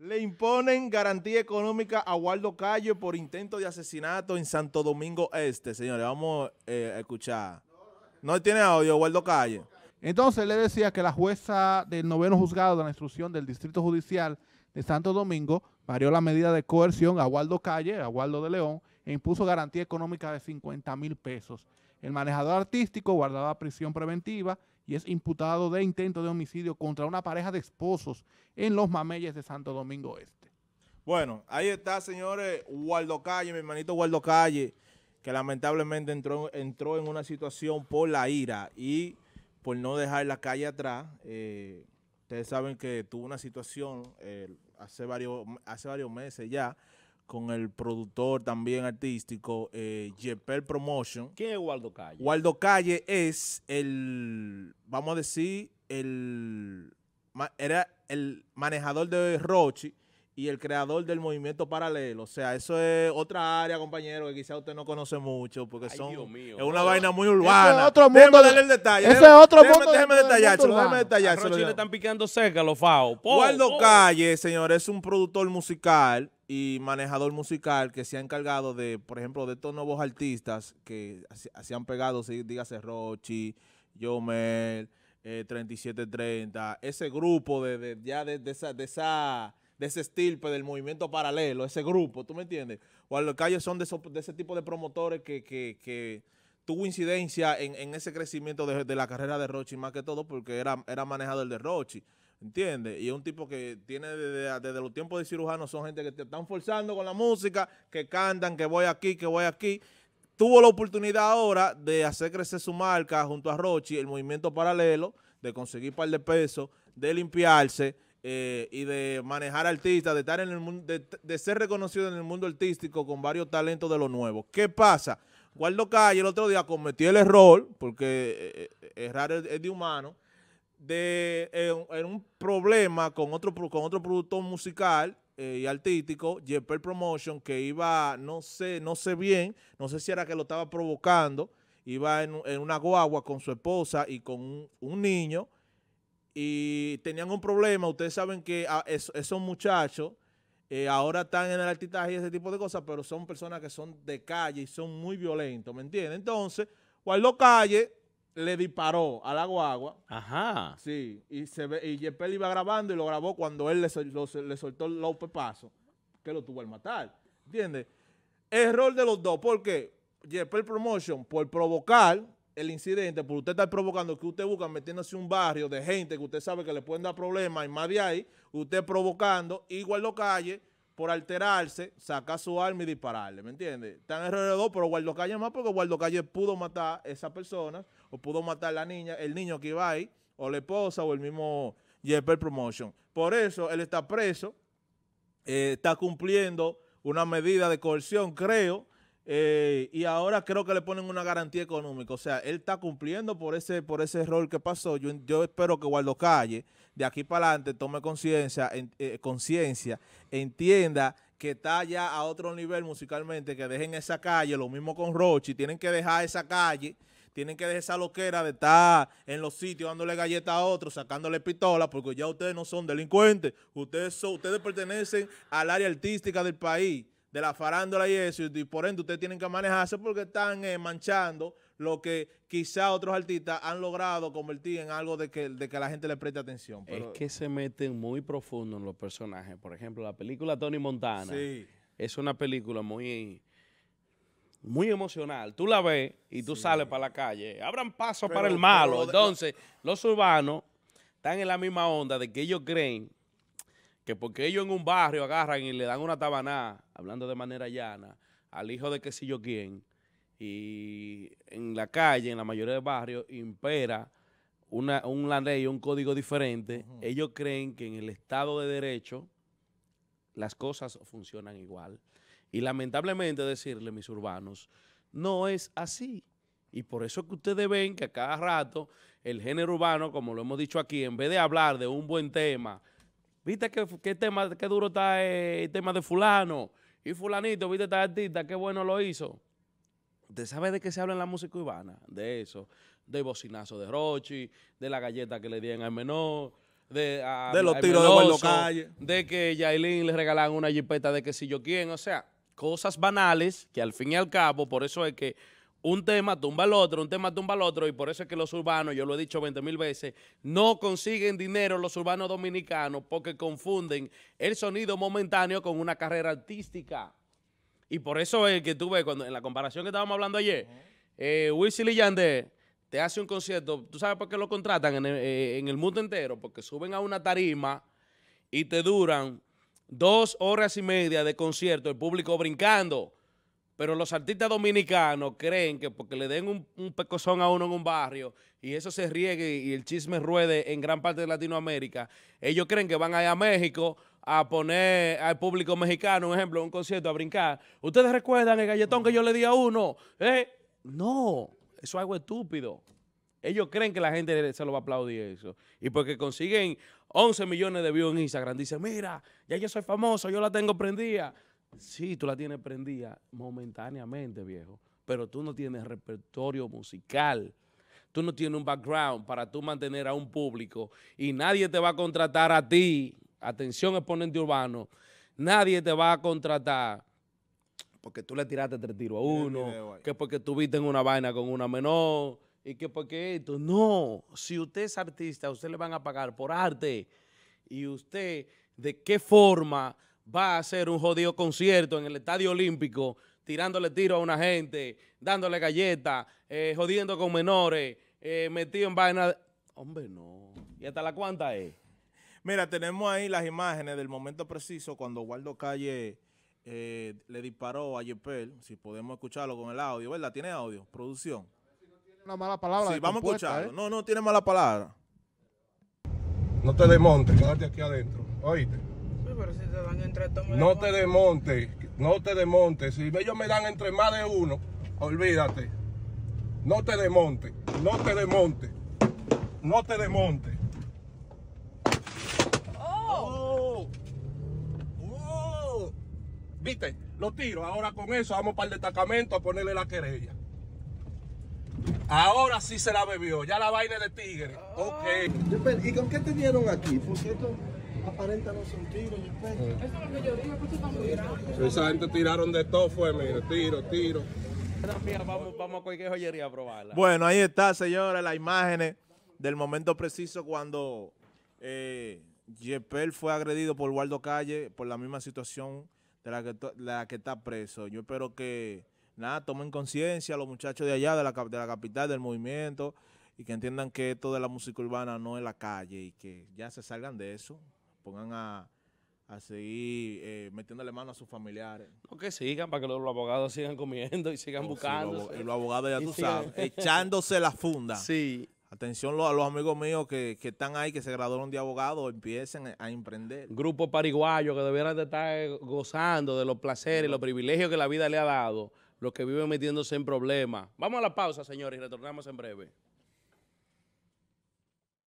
Le imponen garantía económica a Waldo Calle por intento de asesinato en Santo Domingo Este. Señores, vamos eh, a escuchar. No tiene audio, Waldo Calle. Entonces le decía que la jueza del noveno juzgado de la instrucción del Distrito Judicial de Santo Domingo varió la medida de coerción a Waldo Calle, a Waldo de León, e impuso garantía económica de 50 mil pesos. El manejador artístico guardaba prisión preventiva y es imputado de intento de homicidio contra una pareja de esposos en los mameyes de Santo Domingo Este. Bueno, ahí está, señores, Waldo Calle, mi hermanito Waldo Calle, que lamentablemente entró, entró en una situación por la ira y por no dejar la calle atrás. Eh, ustedes saben que tuvo una situación eh, hace, varios, hace varios meses ya, con el productor también artístico, eh, Jepel Promotion. ¿Quién es Waldo Calle? Waldo Calle es el, vamos a decir, el, era el manejador de Rochi y el creador del movimiento paralelo. O sea, eso es otra área, compañero, que quizá usted no conoce mucho, porque son es una vaina muy urbana. es otro mundo. Déjeme darle el detalle. Ese es otro déjeme, mundo. Déjeme detallar. déjeme le están picando cerca los FAO. Waldo Calle, señor, es un productor musical y manejador musical que se ha encargado de, por ejemplo, de estos nuevos artistas que se, han pegado, si dígase Rochi, Jomel, eh, 3730, ese grupo de, ya de, esa, de esa de ese estirpe del movimiento paralelo, ese grupo, ¿tú me entiendes? O a los calles son de, ese tipo de promotores que, que, tuvo incidencia en, ese crecimiento de, la carrera de Rochi, más que todo porque era, era de Rochi. ¿Entiendes? Y es un tipo que tiene desde, los tiempos de cirujano son gente que te están forzando con la música, que cantan, que voy aquí, que voy aquí. Tuvo la oportunidad ahora de hacer crecer su marca junto a Rochi, el movimiento paralelo, de conseguir par de pesos, de limpiarse eh, y de manejar artistas, de estar en el de, de ser reconocido en el mundo artístico con varios talentos de lo nuevo. ¿Qué pasa? Guardo Calle el otro día cometió el error, porque eh, eh, errar es de humano, de, eh, un problema con otro, con otro productor musical eh, y artístico, Jepper Promotion, que iba, no sé, no sé bien, no sé si era que lo estaba provocando, iba en, una guagua con su esposa y con un, niño, y tenían un problema, ustedes saben que ah, esos muchachos eh, ahora están en el artistaje y ese tipo de cosas, pero son personas que son de calle y son muy violentos, ¿me entiendes? Entonces, cuando Calle le disparó al agua agua. Ajá. Sí, y se ve, y iba grabando y lo grabó cuando él le, soltó el le soltó que lo tuvo al matar. ¿Entiendes? Error de los dos, porque Yepel Promotion, por provocar el incidente, por usted estar provocando que usted busca metiéndose un barrio de gente que usted sabe que le pueden dar problemas y más de ahí, usted provocando, igual lo calle por alterarse, saca su arma y dispararle, ¿me entiendes? Están alrededor, pero Guardo Calle más porque Guardo Calle pudo matar a esa persona o pudo matar a la niña, el niño que iba ahí, o la esposa o el mismo Jepper Promotion. Por eso él está preso, eh, está cumpliendo una medida de coerción, creo, eh, y ahora creo que le ponen una garantía económica. O sea, él está cumpliendo por ese, por ese error que pasó. Yo, espero que Waldo Calle, de aquí para adelante, tome conciencia, eh, conciencia, entienda que está ya a otro nivel musicalmente, que dejen esa calle, lo mismo con Rochi, tienen que dejar esa calle, tienen que dejar esa loquera de estar en los sitios dándole galleta a otros, sacándole pistola, porque ya ustedes no son delincuentes, ustedes, son, ustedes pertenecen al área artística del país de la farándula y eso, y por ende ustedes tienen que manejarse porque están eh, manchando lo que quizá otros artistas han logrado convertir en algo de que, la gente le preste atención. Es que se meten muy profundo en los personajes. Por ejemplo, la película Tony Montana es una película muy muy emocional. Tú la ves y tú sales para la calle. Abran paso para el malo. Entonces, los urbanos están en la misma onda de que ellos creen que porque ellos en un barrio agarran y le dan una tabaná, hablando de manera llana, al hijo de qué sé yo quién, y en la calle, en la mayoría de barrios, impera una, ley, un código diferente, ellos creen que en el Estado de Derecho las cosas funcionan igual. Y lamentablemente decirle, mis urbanos, no es así. Y por eso que ustedes ven que a cada rato el género urbano, como lo hemos dicho aquí, en vez de hablar de un buen tema Viste qué, tema, qué duro está eh, el tema de fulano. Y fulanito, viste esta artista, qué bueno lo hizo. ¿Usted sabe de qué se habla en la música urbana? De eso. De bocinazo de Rochi, de la galleta que le dieron al menor, de, los tiros de de calle. De que Yailin le regalaban una jipeta de que si yo quién. O sea, cosas banales que al fin y al cabo, por eso es que un tema tumba al otro, un tema tumba al otro, y por eso es que los urbanos, yo lo he dicho 20 mil veces, no consiguen dinero los urbanos dominicanos porque confunden el sonido momentáneo con una carrera artística. Y por eso es que tú ves, cuando, en la comparación que estábamos hablando ayer, eh, Willy te hace un concierto, ¿tú sabes por qué lo contratan en eh, en el mundo entero? Porque suben a una tarima y te duran dos horas y media de concierto, el público brincando pero los artistas dominicanos creen que porque le den un, pecozón a uno en un barrio y eso se riegue y el chisme ruede en gran parte de Latinoamérica, ellos creen que van allá a México a poner al público mexicano, un ejemplo, un concierto a brincar. ¿Ustedes recuerdan el galletón que yo le di a uno? ¿Eh? No, eso es algo estúpido. Ellos creen que la gente se lo va a aplaudir eso. Y porque consiguen 11 millones de views en Instagram, dicen, mira, ya yo soy famoso, yo la tengo prendida. Sí, tú la tienes prendida momentáneamente, viejo, pero tú no tienes repertorio musical. Tú no tienes un background para tú mantener a un público y nadie te va a contratar a ti. Atención, exponente urbano. Nadie te va a contratar porque tú le tiraste tres tiros a uno, que porque tuviste en una vaina con una menor y que porque esto. No, si usted es artista, usted le van a pagar por arte y usted de qué forma va a hacer un jodido concierto en el Estadio Olímpico, tirándole tiro a una gente, dándole galletas, eh, jodiendo con menores, eh, metido en vaina. Hombre, no. ¿Y hasta la cuanta es? Mira, tenemos ahí las imágenes del momento preciso cuando Waldo Calle eh, le disparó a Jepel. si podemos escucharlo con el audio, ¿verdad? ¿Tiene audio? Producción. Una mala palabra. Sí, vamos a escucharlo. No, no tiene mala palabra. No te desmontes, quédate aquí adentro. Oíste. No te desmontes, no te desmontes. Si ellos me dan entre más de uno, olvídate. No te desmonte. no te desmonte. no te desmonte. Oh. Oh. Oh. Viste, lo tiro. Ahora con eso vamos para el destacamento a ponerle la querella. Ahora sí se la bebió. Ya la vaina de tigre. Ok. ¿Y con qué te dieron aquí? ¿Por cierto? aparenta no son tiros Eso es lo que yo digo, Esa gente tiraron de todo, fue, mira, tiro, tiro. Vamos, a joyería probarla. Bueno, ahí está, señores, las imágenes del momento preciso cuando eh, fue agredido por Waldo Calle por la misma situación de la que, está preso. Yo espero que, nada, tomen conciencia los muchachos de allá, de de la capital, del movimiento, y que entiendan que esto de la música urbana no es la calle y que ya se salgan de eso pongan a, seguir eh, metiéndole mano a sus familiares. No, que sigan, para que los, abogados sigan comiendo y sigan oh, buscando. los, abogados, ya tú sabes, echándose la funda. Sí. Atención a los amigos míos que, están ahí, que se graduaron de abogado, empiecen a emprender. Grupo pariguayo que debieran de estar gozando de los placeres, y los privilegios que la vida le ha dado, los que viven metiéndose en problemas. Vamos a la pausa, señores, y retornamos en breve.